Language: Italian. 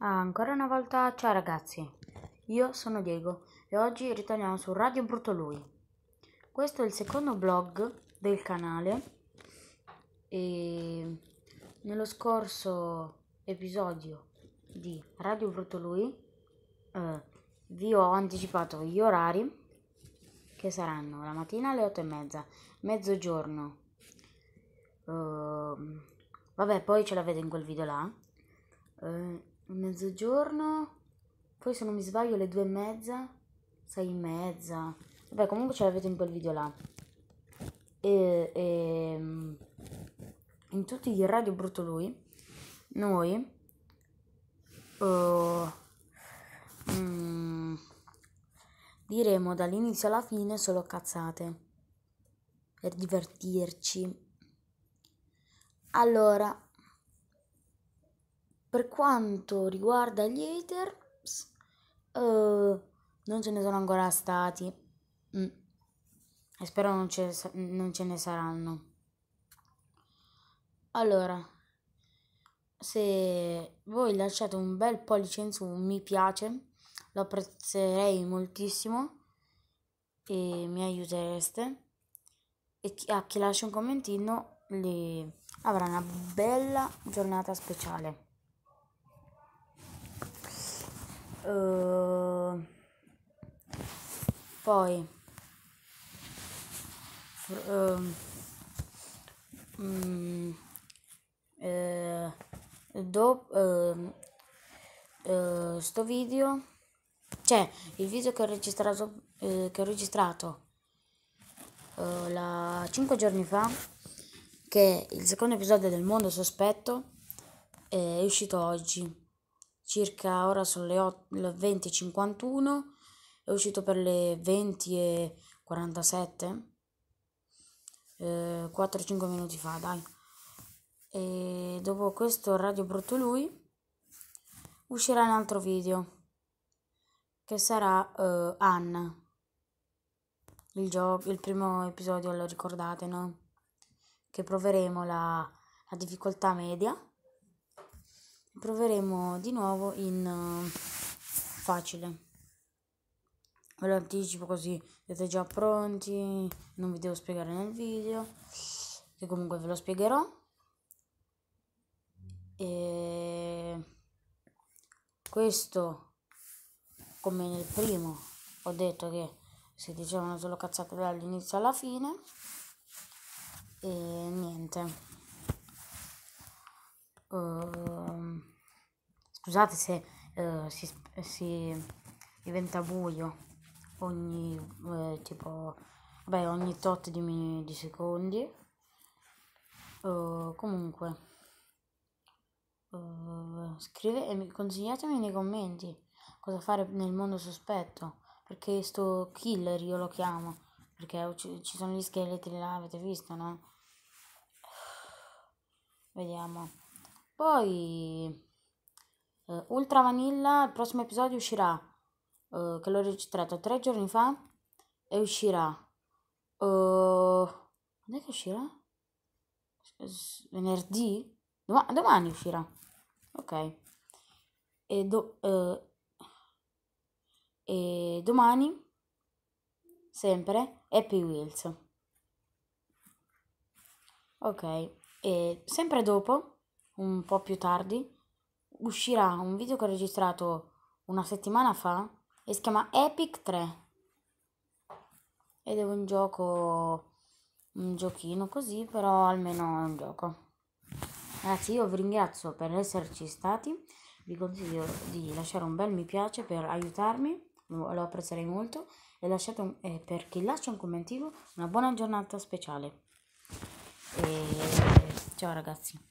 Ancora una volta, ciao ragazzi, io sono Diego e oggi ritorniamo su Radio Brutto Lui. Questo è il secondo blog del canale e nello scorso episodio di Radio Brutto Lui eh, vi ho anticipato gli orari che saranno la mattina alle 8 e mezza, mezzogiorno, eh, vabbè poi ce la vedo in quel video là. Eh, mezzogiorno, poi se non mi sbaglio le due e mezza, sei e mezza, vabbè comunque ce l'avete in quel video là. E, e in tutti i radio brutto lui, noi, oh, mm, diremo dall'inizio alla fine solo cazzate, per divertirci. Allora, per quanto riguarda gli haters, uh, eh, non ce ne sono ancora stati. Mm. E spero non ce, non ce ne saranno. Allora, se voi lasciate un bel pollice in su, un mi piace, lo apprezzerei moltissimo e mi aiutereste. E a chi lascia un commentino avrà una bella giornata speciale. Uh, poi um, um, eh, dopo uh, ehm, eh, uh, sto video cioè il video che ho registrato eh, che ho registrato eh, la 5 giorni fa che è il secondo episodio del mondo sospetto è uscito oggi circa ora sono le, 8, le 20.51, è uscito per le 20.47, eh, 4-5 minuti fa, dai. E dopo questo Radio Brutto Lui uscirà un altro video che sarà eh, Anna. Il, gioco, il primo episodio lo ricordate, no? Che proveremo la, la difficoltà media proveremo di nuovo in eh, facile ve lo anticipo così siete già pronti non vi devo spiegare nel video che comunque ve lo spiegherò e questo come nel primo ho detto che si dicevano solo cazzate dall'inizio alla fine e niente uh, Scusate se eh, si, si, diventa buio ogni eh, tipo beh ogni tot di, di secondi uh, comunque uh, eh, scrivetemi eh, consigliatemi nei commenti cosa fare nel mondo sospetto perché sto killer io lo chiamo perché ci sono gli scheletri là avete visto no vediamo poi Ultra Vanilla, il prossimo episodio uscirà, uh, che l'ho registrato tre giorni fa, e uscirà... Uh, quando è che uscirà? Venerdì? Doma- domani uscirà. Ok. E, do- uh, e domani, sempre, Happy Wheels. Ok. E sempre dopo, un po' più tardi, uscirà un video che ho registrato una settimana fa e si chiama Epic 3 ed è un gioco un giochino così però almeno è un gioco ragazzi io vi ringrazio per esserci stati vi consiglio di lasciare un bel mi piace per aiutarmi lo apprezzerei molto e lasciate un, eh, per chi lascia un commentino una buona giornata speciale e ciao ragazzi